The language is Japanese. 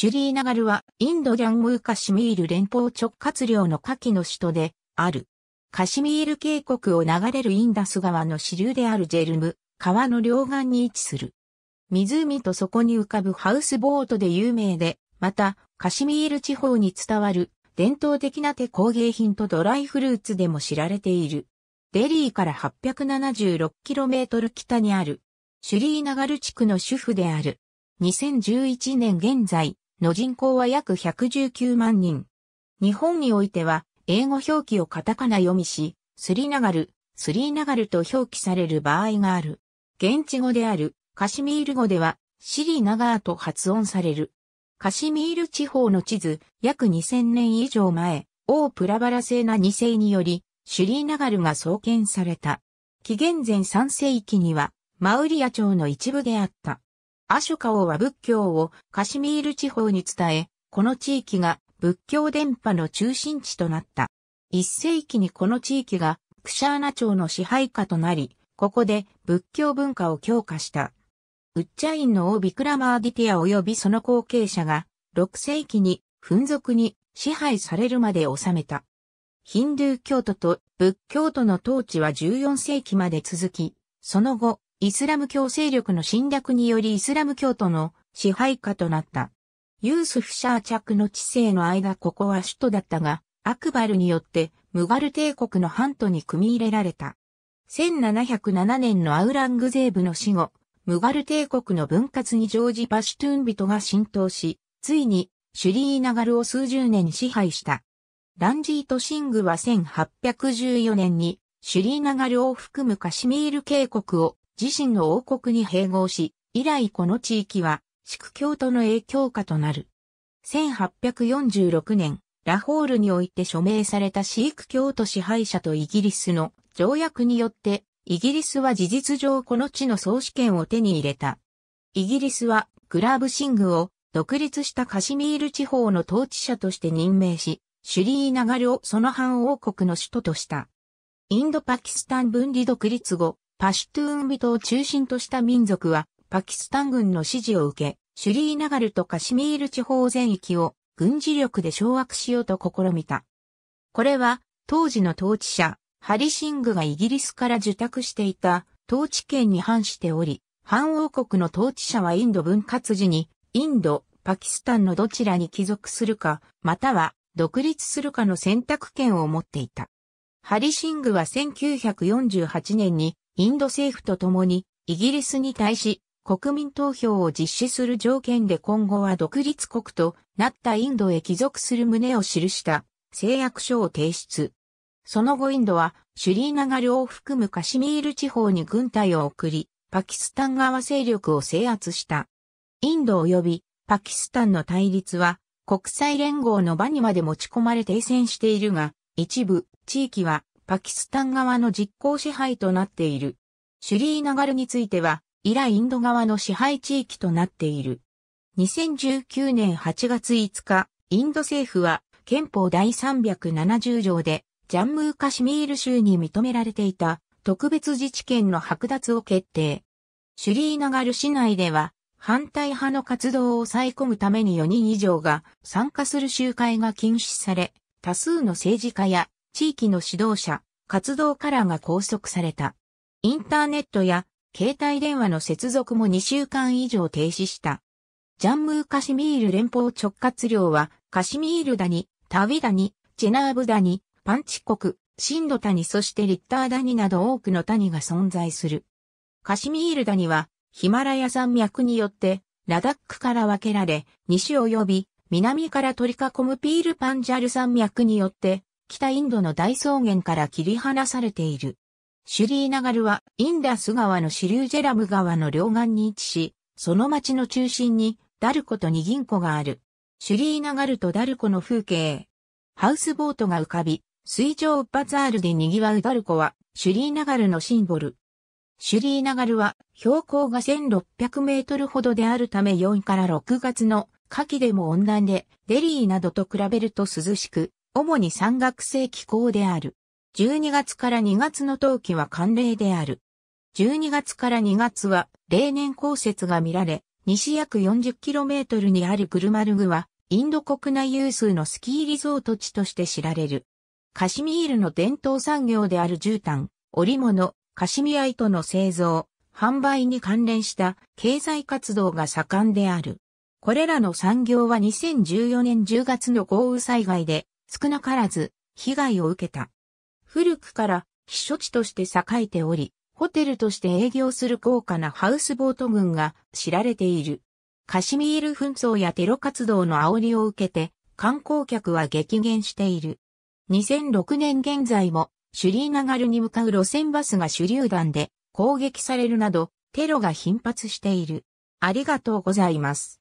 シュリーナガルはインドジャンムーカシミール連邦直轄領の下記の首都である。カシミール渓谷を流れるインダス川の支流であるジェルム、川の両岸に位置する。湖とそこに浮かぶハウスボートで有名で、また、カシミール地方に伝わる伝統的な手工芸品とドライフルーツでも知られている。デリーから 876km 北にある、シュリーナガル地区の主婦である。2011年現在、の人口は約119万人。日本においては、英語表記をカタカナ読みし、スリナガル、スリーナガルと表記される場合がある。現地語であるカシミール語ではシリナガーと発音される。カシミール地方の地図約2000年以上前、王プラバラ製な2世によりシュリーナガルが創建された。紀元前3世紀にはマウリア朝の一部であった。アショカ王は仏教をカシミール地方に伝え、この地域が仏教伝播の中心地となった。一世紀にこの地域がクシャーナ朝の支配下となり、ここで仏教文化を強化した。ウッチャインの王ビクラマーディティア及びその後継者が6世紀に粉俗に支配されるまで治めた。ヒンドゥー教徒と仏教徒の統治は14世紀まで続き、その後、イスラム教勢力の侵略によりイスラム教徒の支配下となった。ユースフ・シャーチャクの知性の間ここは首都だったが、アクバルによってムガル帝国の半島に組み入れられた。1707年のアウラングゼーブの死後、ムガル帝国の分割に乗じパシュトゥン人が浸透し、ついにシュリーナガルを数十年支配した。ランジート・シングは1814年にシュリーナガルを含むカシミール渓谷を自身の王国に併合し、以来この地域は、シク教徒の影響下となる。1846年、ラホールにおいて署名されたシーク教徒支配者とイギリスの条約によって、イギリスは事実上この地の総主権を手に入れた。イギリスはグラーブシングを独立したカシミール地方の統治者として任命し、シュリーナガルをその反王国の首都とした。インドパキスタン分離独立後、パシュトゥーン人を中心とした民族は、パキスタン軍の支持を受け、シュリーナガルとカシミール地方全域を軍事力で掌握しようと試みた。これは、当時の統治者、ハリシングがイギリスから受託していた統治権に反しており、反王国の統治者はインド分割時に、インド、パキスタンのどちらに帰属するか、または独立するかの選択権を持っていた。ハリシングは1948年にインド政府と共に、イギリスに対し、国民投票を実施する条件で今後は独立国となったインドへ帰属する旨を記した誓約書を提出。その後インドはシュリーナガルを含むカシミール地方に軍隊を送り、パキスタン側勢力を制圧した。インド及びパキスタンの対立は国際連合の場にまで持ち込まれ停戦しているが、一部地域はパキスタン側の実効支配となっている。シュリーナガルについては、以来インド側の支配地域となっている。2019年8月5日、インド政府は憲法第370条でジャンムーカシミール州に認められていた特別自治権の剥奪を決定。シュリーナガル市内では反対派の活動を抑え込むために4人以上が参加する集会が禁止され、多数の政治家や地域の指導者、活動カラーが拘束された。インターネットや携帯電話の接続も2週間以上停止した。ジャンムーカシミール連邦直轄領は、カシミールダニ、タウィニ、チェナーブダニ、パンチ国、シンドタニそしてリッターダニなど多くのニが存在する。カシミールダニは、ヒマラヤ山脈によって、ラダックから分けられ、西及び、南から取り囲むピールパンジャル山脈によって、北インドの大草原から切り離されている。シュリーナガルはインダス川の支流ジェラム川の両岸に位置し、その町の中心にダルコとニギンコがある。シュリーナガルとダルコの風景。ハウスボートが浮かび、水上バザールで賑わうダルコはシュリーナガルのシンボル。シュリーナガルは標高が1600メートルほどであるため4から6月の夏季でも温暖で、デリーなどと比べると涼しく、主に山岳性気候である。12月から2月の冬季は寒冷である。12月から2月は例年降雪が見られ、西約 40km にあるグルマルグは、インド国内有数のスキーリゾート地として知られる。カシミールの伝統産業である絨毯、織物、カシミア糸の製造、販売に関連した経済活動が盛んである。これらの産業は2014年10月の豪雨災害で少なからず被害を受けた。古くから避暑地として栄えており、ホテルとして営業する高価なハウスボート群が知られている。カシミール紛争やテロ活動の煽りを受けて観光客は激減している。2006年現在もシュリーナガルに向かう路線バスが手榴弾で攻撃されるなどテロが頻発している。ありがとうございます。